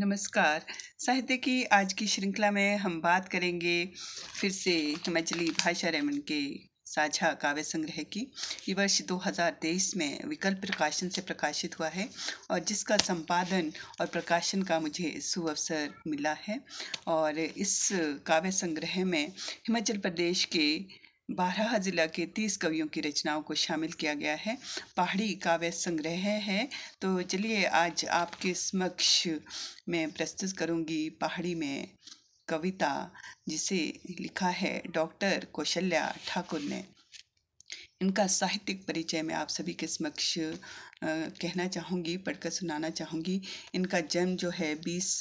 नमस्कार साहित्य की आज की श्रृंखला में हम बात करेंगे फिर से हिमाचली भाषा रेमन के साझा काव्य संग्रह की ये वर्ष 2023 में विकल्प प्रकाशन से प्रकाशित हुआ है और जिसका संपादन और प्रकाशन का मुझे सुअवसर मिला है और इस काव्य संग्रह में हिमाचल प्रदेश के बारह ज़िला के तीस कवियों की रचनाओं को शामिल किया गया है पहाड़ी काव्य संग्रह है तो चलिए आज आपके समक्ष मैं प्रस्तुत करूंगी पहाड़ी में कविता जिसे लिखा है डॉक्टर कौशल्या ठाकुर ने इनका साहित्यिक परिचय मैं आप सभी के समक्ष कहना चाहूँगी पढ़कर सुनाना चाहूँगी इनका जन्म जो है बीस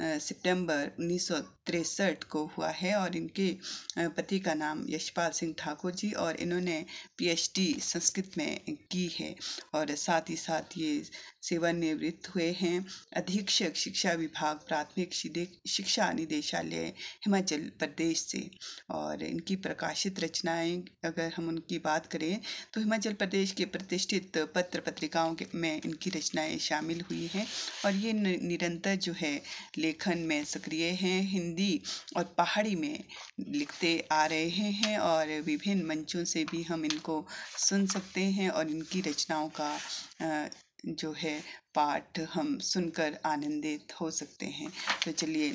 सितंबर उन्नीस तिरसठ को हुआ है और इनके पति का नाम यशपाल सिंह ठाकुर जी और इन्होंने पीएचडी संस्कृत में की है और साथ ही साथ ये सेवानिवृत्त हुए हैं अधीक्षक शिक्षा विभाग प्राथमिक शिक्षा निदेशालय हिमाचल प्रदेश से और इनकी प्रकाशित रचनाएं अगर हम उनकी बात करें तो हिमाचल प्रदेश के प्रतिष्ठित पत्र पत्रिकाओं में इनकी रचनाएं शामिल हुई हैं और ये निरंतर जो है लेखन में सक्रिय हैं हिंदी हिंदी और पहाड़ी में लिखते आ रहे हैं और विभिन्न मंचों से भी हम इनको सुन सकते हैं और इनकी रचनाओं का जो है पाठ हम सुनकर आनंदित हो सकते हैं तो चलिए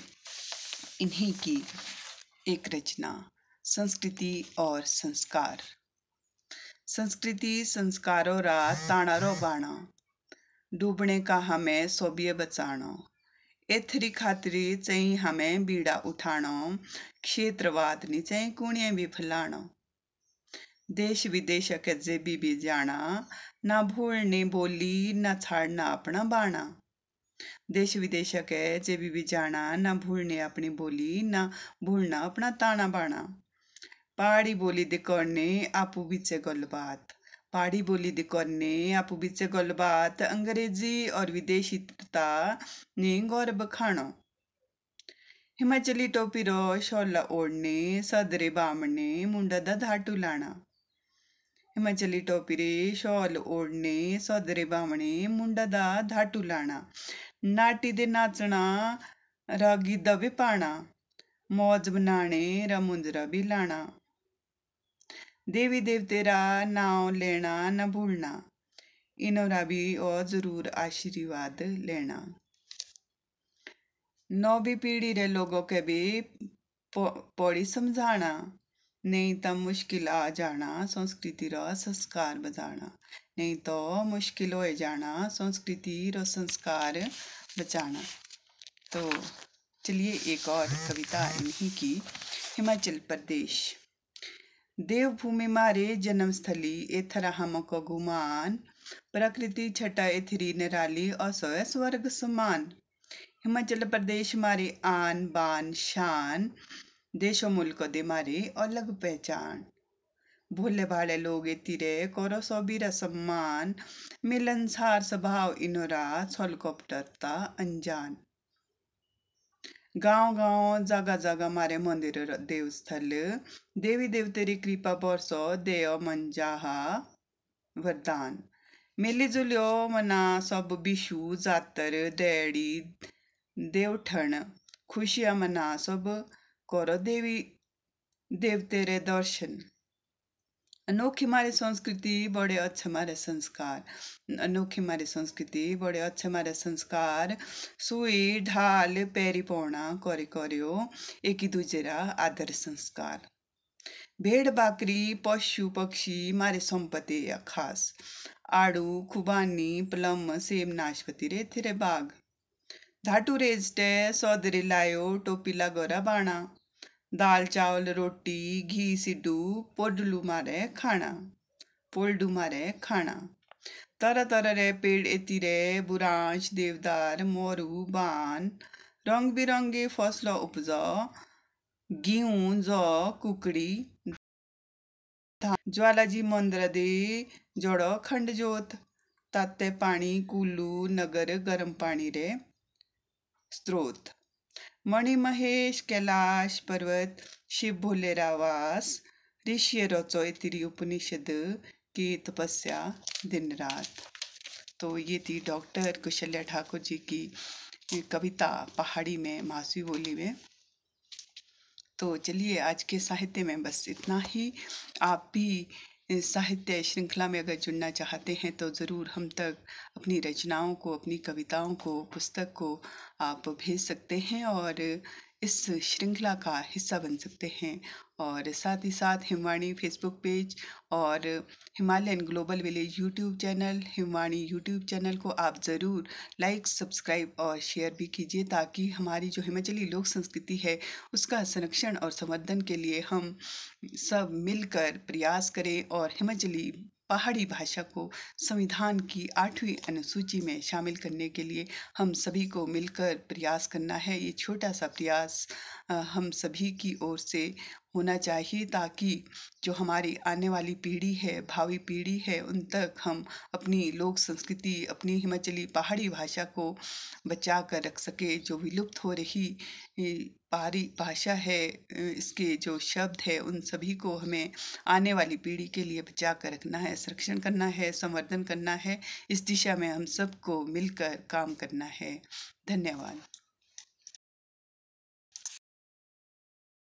इन्हीं की एक रचना संस्कृति और संस्कार संस्कृति संस्कारों रा ताणारो बाणा डूबने का हमें सोबिय बचाना एथरी खातरी चाहिँ हमें बीड़ा उठाणो क्षेत्रवाद नहीं चाहिँ कुणें भी फैलाना देश विदेश के भी भी जाना ना भूलने बोली ना छाड़ना अपना बाणा देश विदेश के जे भी भी जाना ना भूलने अपनी बोली ना भूलना अपना ताना बाणा पहाड़ी बोली दिकोड़ने आपू बीचे गलबात पहाड़ी बोली दे दिकोने आपूबीचे गोलबात अंग्रेजी और विदेशीता ने गौरव खाणो हिमाचली टोपी रो शौला ओढ़ने सदरे बामने मुंडदा धाटू लाना हिमाचली टोपी रे शौल ओढ़ने सदरे बामने मुंडदा धाटू लाना नाटी दे नाचना रागी दबे पाना मौज बनाने रमुंजरा भी लाना देवी देवतेरा नाव लेना न भूलना इनोरा भी और जरूर आशीर्वाद लेना नौवीं पीढ़ी रे लोगों के भी पौड़ी समझाना नहीं तो मुश्किल आ जाना संस्कृति रो संस्कार बचाना नहीं तो मुश्किल हो जाना संस्कृति रो संस्कार बचाना तो चलिए एक और कविता इन्हीं की हिमाचल प्रदेश देवभूमि मारे जन्मस्थली एथरा हम गुमान प्रकृति छटा एथरी निराली असोय स्वर्ग समान हिमाचल प्रदेश मारी आन बान शान देशो मुल्क दे मारी अलग पहचान भोले भाले लोग तिरे करो सो सम्मान मिलनसार स्वभाव इनोरा हेलीकॉप्टर ता अनजान गांव गांव जागा जागा मारे मंदिर देवस्थल देवी देवतेरी कृपा बरसो देव मंजाहा वरदान मेली जुलियो मना सब विशु जातर दैडी देवठन खुशिया मना सब करो देवी देवतेरे दर्शन अनोखे मारे संस्कृति बड़े अच्छे हमारे संस्कार अनोखे हमारे संस्कृति बड़े अच्छे हमारे संस्कार सुई ढाल पैरी पौना करे कर्यो एक दूजेरा आदर संस्कार भेड़ बाकरी पशु पक्षी मारे संपत्ति खास आड़ू खुबानी प्लम सेम नाशपति रे थिरे बाघ धाटू रेजटे सोदरी लायो टोपी लागोरा बाणा दाल चावल रोटी घी सिड्डू पोडलू मारे खाना पोल्डू मारे खाना तरह तरह रे पेड़ एतिरे बुरांश देवदार मोरू बान रंग बिरंगी फसल उपज गेहूं ज कुकड़ी ज्वालाजी मंद्रदी जोड़ो खंडजोत ताते पानी कुल्लू नगर गरम पानी रे स्रोत मणि महेश कैलाश पर्वत शिव भोले रावास ऋषि रोचो तेरी उपनिषद की तपस्या दिन रात तो ये थी डॉक्टर कुशल्या ठाकुर जी की कविता पहाड़ी में मासूई बोली में तो चलिए आज के साहित्य में बस इतना ही आप भी साहित्य श्रृंखला में अगर जुड़ना चाहते हैं तो ज़रूर हम तक अपनी रचनाओं को अपनी कविताओं को पुस्तक को आप भेज सकते हैं और इस श्रृंखला का हिस्सा बन सकते हैं और साथ ही साथ हिमवाणी फेसबुक पेज और Himalayan global village YouTube channel Himvani YouTube channel को आप ज़रूर लाइक सब्सक्राइब और शेयर भी कीजिए ताकि हमारी जो हिमाचली लोक संस्कृति है उसका संरक्षण और संवर्धन के लिए हम सब मिलकर प्रयास करें और हिमाचली पहाड़ी भाषा को संविधान की आठवीं अनुसूची में शामिल करने के लिए हम सभी को मिलकर प्रयास करना है ये छोटा सा प्रयास हम सभी की ओर से होना चाहिए ताकि जो हमारी आने वाली पीढ़ी है भावी पीढ़ी है उन तक हम अपनी लोक संस्कृति अपनी हिमाचली पहाड़ी भाषा को बचा कर रख सके जो विलुप्त हो रही पहाड़ी भाषा है इसके जो शब्द है उन सभी को हमें आने वाली पीढ़ी के लिए बचा कर रखना है संरक्षण करना है संवर्धन करना है इस दिशा में हम सबको मिलकर काम करना है धन्यवाद